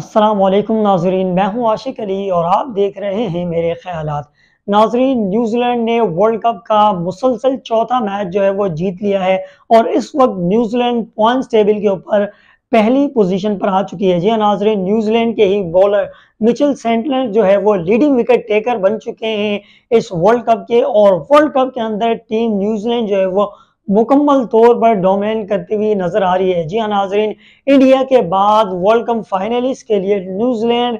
असलम नाजरीन मैं हूं आशिक अली और आप देख रहे हैं मेरे ख्याल नाजरीन न्यूजीलैंड ने वर्ल्ड कप का मुसलसल चौथा मैच जो है वो जीत लिया है और इस वक्त न्यूजीलैंड पॉइंट्स टेबल के ऊपर पहली पोजीशन पर आ चुकी है जी नाजरीन न्यूजीलैंड के ही बॉलर मिचेल सेंटलर जो है वो लीडिंग विकेट टेकर बन चुके हैं इस वर्ल्ड कप के और वर्ल्ड कप के अंदर टीम न्यूजीलैंड जो है वो मुकम्मल तौर पर डोमेन करती हुई नजर आ रही है जी हाँ नाजरीन इंडिया के बाद वर्ल्ड कप फाइनलिस्ट के लिए न्यूजीलैंड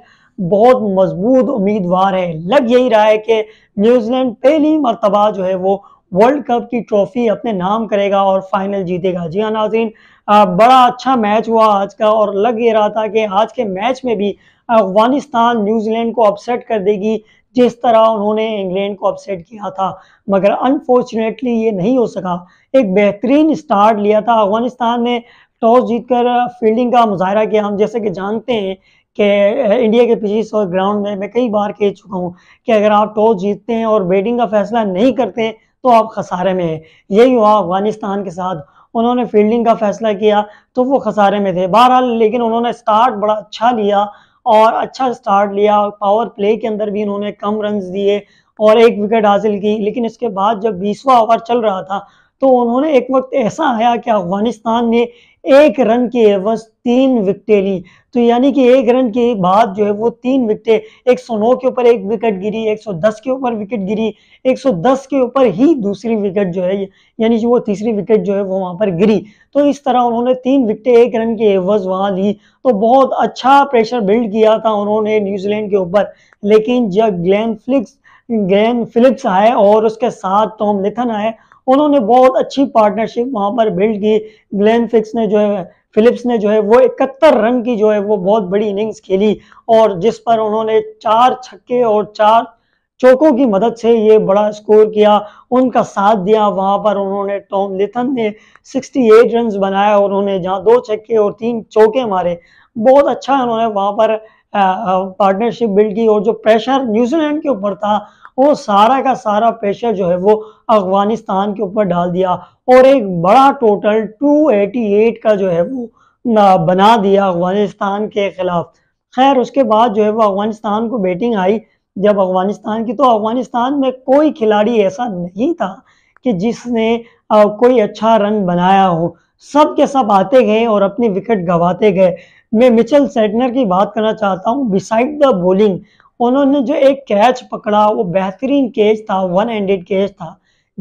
बहुत मजबूत उम्मीदवार है लग यही रहा है कि न्यूजीलैंड पहली मरतबा जो है वो वर्ल्ड कप की ट्रॉफी अपने नाम करेगा और फाइनल जीतेगा जी हाँ नाजरीन बड़ा अच्छा मैच हुआ आज का और लग ये रहा था कि आज के मैच में भी अफगानिस्तान न्यूजीलैंड को अपसेट कर देगी जिस तरह उन्होंने इंग्लैंड को अपसेट किया था मगर अनफॉर्चुनेटली ये नहीं हो सका एक बेहतरीन स्टार्ट लिया था अफगानिस्तान ने टॉस जीतकर फील्डिंग का मुजाहरा किया हम जैसे कि जानते हैं कि इंडिया के पिछले सौ ग्राउंड में मैं कई बार कह चुका हूँ कि अगर आप टॉस जीतते हैं और बैटिंग का फैसला नहीं करते तो आप खसारे में हैं यही हुआ अफगानिस्तान के साथ उन्होंने फील्डिंग का फैसला किया तो वो खसारे में थे बहरहाल लेकिन उन्होंने स्टार्ट बड़ा अच्छा लिया और अच्छा स्टार्ट लिया पावर प्ले के अंदर भी इन्होंने कम रन दिए और एक विकेट हासिल की लेकिन इसके बाद जब बीसवा ओवर चल रहा था तो उन्होंने एक वक्त ऐसा आया कि अफगानिस्तान ने एक रन के एवज तीन विकटें ली तो यानी कि एक रन के बाद जो है वो तीन विकटे 109 के ऊपर एक विकेट गिरी 110 के ऊपर विकेट गिरी 110 के ऊपर ही दूसरी विकेट जो है यानी कि वो तीसरी विकेट जो है वो वहां पर गिरी तो इस तरह उन्होंने तीन विकटे एक रन के एवज वहाँ ली तो बहुत अच्छा प्रेशर बिल्ड किया था उन्होंने न्यूजीलैंड के ऊपर लेकिन जब ग्लैन फ्लिक्स ग्लैन फिलिप्स आए और उसके साथ टॉम लिथन आए उन्होंने बहुत अच्छी पार्टनरशिप वहां पर बिल्ड की ग्लैन फिक्स ने जो है फिलिप्स ने जो है वो इकहत्तर रन की जो है वो बहुत बड़ी इनिंग्स खेली और जिस पर उन्होंने चार छक्के और चार चौकों की मदद से ये बड़ा स्कोर किया उनका साथ दिया वहां पर उन्होंने टॉम लिथन ने 68 रन बनाया और उन्होंने जहां दो छक्के और तीन चौके मारे बहुत अच्छा उन्होंने वहां पर पार्टनरशिप बिल्ड की और जो प्रेशर न्यूजीलैंड के ऊपर था वो सारा का सारा प्रेशर जो है वो अफगानिस्तान के ऊपर डाल दिया और एक बड़ा टोटल 288 का जो है वो बना दिया अफगानिस्तान के खिलाफ खैर उसके बाद जो है वो अफगानिस्तान को बैटिंग आई जब अफगानिस्तान की तो अफगानिस्तान में कोई खिलाड़ी ऐसा नहीं था कि जिसने कोई अच्छा रन बनाया हो सब के सब आते गए और अपनी विकेट गवाते गए मैं मिचेल सेटनर की बात करना चाहता हूँ बिसाइड द बॉलिंग उन्होंने जो एक कैच पकड़ा वो बेहतरीन कैच था वन हैंडेड कैच था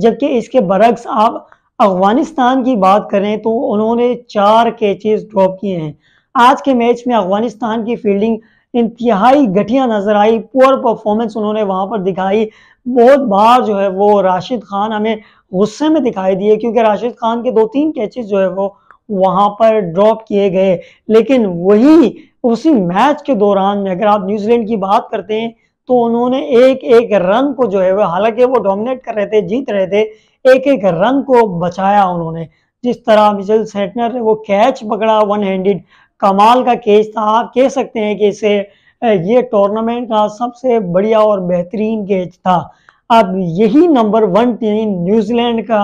जबकि इसके बरक्स आप अफगानिस्तान की बात करें तो उन्होंने चार कैचेस ड्रॉप किए हैं आज के मैच में अफगानिस्तान की फील्डिंग इंतहाई घटिया नजर आई पुअर परफॉर्मेंस उन्होंने वहां पर दिखाई बहुत बार जो है वो राशिद खान हमें गुस्से में दिखाई दिए क्योंकि राशिद खान के दो तीन कैचेस जो है वो वहां पर ड्रॉप किए गए लेकिन वही उसी मैच के दौरान में अगर आप न्यूजीलैंड की बात करते हैं तो उन्होंने एक एक रन को जो है वो हालांकि वो डोमिनेट कर रहे थे जीत रहे थे एक एक रन को बचाया उन्होंने जिस तरह मिजल सेटनर ने वो कैच पकड़ा वन हैंडेड कमाल का कैच था आप कह सकते हैं कि इसे ये टूर्नामेंट का सबसे बढ़िया और बेहतरीन कैच था अब यही नंबर वन टीम न्यूजीलैंड का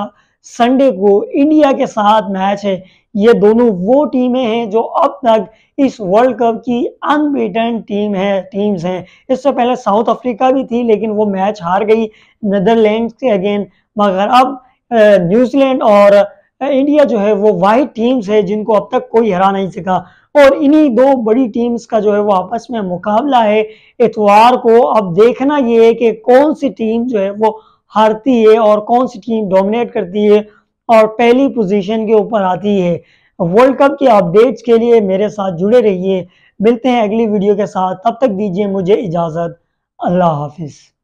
संडे को इंडिया के साथ मैच है ये दोनों वो टीमें हैं जो अब तक इस वर्ल्ड कप की अनबीटन टीम है टीम्स हैं इससे पहले साउथ अफ्रीका भी थी लेकिन वो मैच हार गई नदरलैंड से अगेन मगर अब न्यूजीलैंड और इंडिया जो है वो वाहिद टीम्स है जिनको अब तक कोई हरा नहीं सका और इन्हीं दो बड़ी टीम्स का जो है वो आपस में मुकाबला है इतवार को अब देखना ये है कि कौन सी टीम जो है वो हारती है और कौन सी टीम डोमिनेट करती है और पहली पोजीशन के ऊपर आती है वर्ल्ड कप के अपडेट्स के लिए मेरे साथ जुड़े रहिए मिलते हैं अगली वीडियो के साथ तब तक दीजिए मुझे इजाज़त अल्लाह हाफिज़